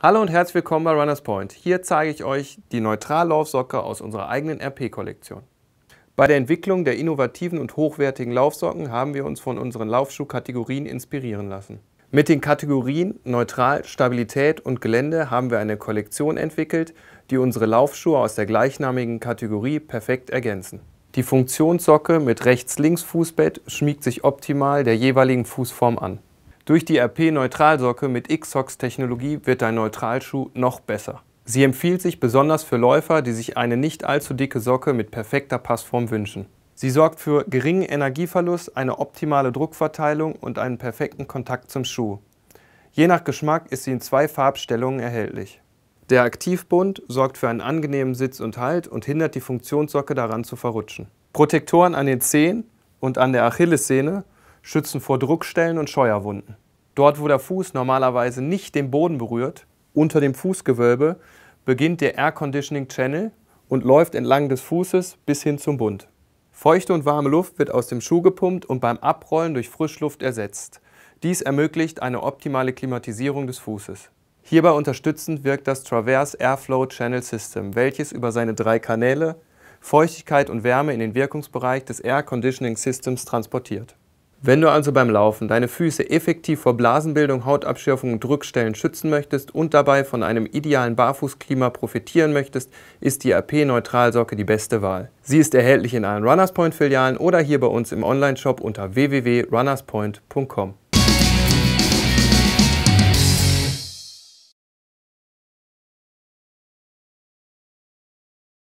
Hallo und herzlich willkommen bei Runners Point. Hier zeige ich euch die Neutrallaufsocke aus unserer eigenen RP-Kollektion. Bei der Entwicklung der innovativen und hochwertigen Laufsocken haben wir uns von unseren Laufschuhkategorien inspirieren lassen. Mit den Kategorien Neutral, Stabilität und Gelände haben wir eine Kollektion entwickelt, die unsere Laufschuhe aus der gleichnamigen Kategorie perfekt ergänzen. Die Funktionssocke mit Rechts-Links-Fußbett schmiegt sich optimal der jeweiligen Fußform an. Durch die RP-Neutralsocke mit X-Sox-Technologie wird dein Neutralschuh noch besser. Sie empfiehlt sich besonders für Läufer, die sich eine nicht allzu dicke Socke mit perfekter Passform wünschen. Sie sorgt für geringen Energieverlust, eine optimale Druckverteilung und einen perfekten Kontakt zum Schuh. Je nach Geschmack ist sie in zwei Farbstellungen erhältlich. Der Aktivbund sorgt für einen angenehmen Sitz und Halt und hindert die Funktionssocke daran zu verrutschen. Protektoren an den Zehen und an der Achillessehne schützen vor Druckstellen und Scheuerwunden. Dort, wo der Fuß normalerweise nicht den Boden berührt, unter dem Fußgewölbe, beginnt der Air Conditioning Channel und läuft entlang des Fußes bis hin zum Bund. Feuchte und warme Luft wird aus dem Schuh gepumpt und beim Abrollen durch Frischluft ersetzt. Dies ermöglicht eine optimale Klimatisierung des Fußes. Hierbei unterstützend wirkt das Traverse Airflow Channel System, welches über seine drei Kanäle Feuchtigkeit und Wärme in den Wirkungsbereich des Air Conditioning Systems transportiert. Wenn du also beim Laufen deine Füße effektiv vor Blasenbildung, Hautabschürfung und Drückstellen schützen möchtest und dabei von einem idealen Barfußklima profitieren möchtest, ist die AP Neutralsocke die beste Wahl. Sie ist erhältlich in allen Runners Point Filialen oder hier bei uns im Onlineshop unter www.runnerspoint.com.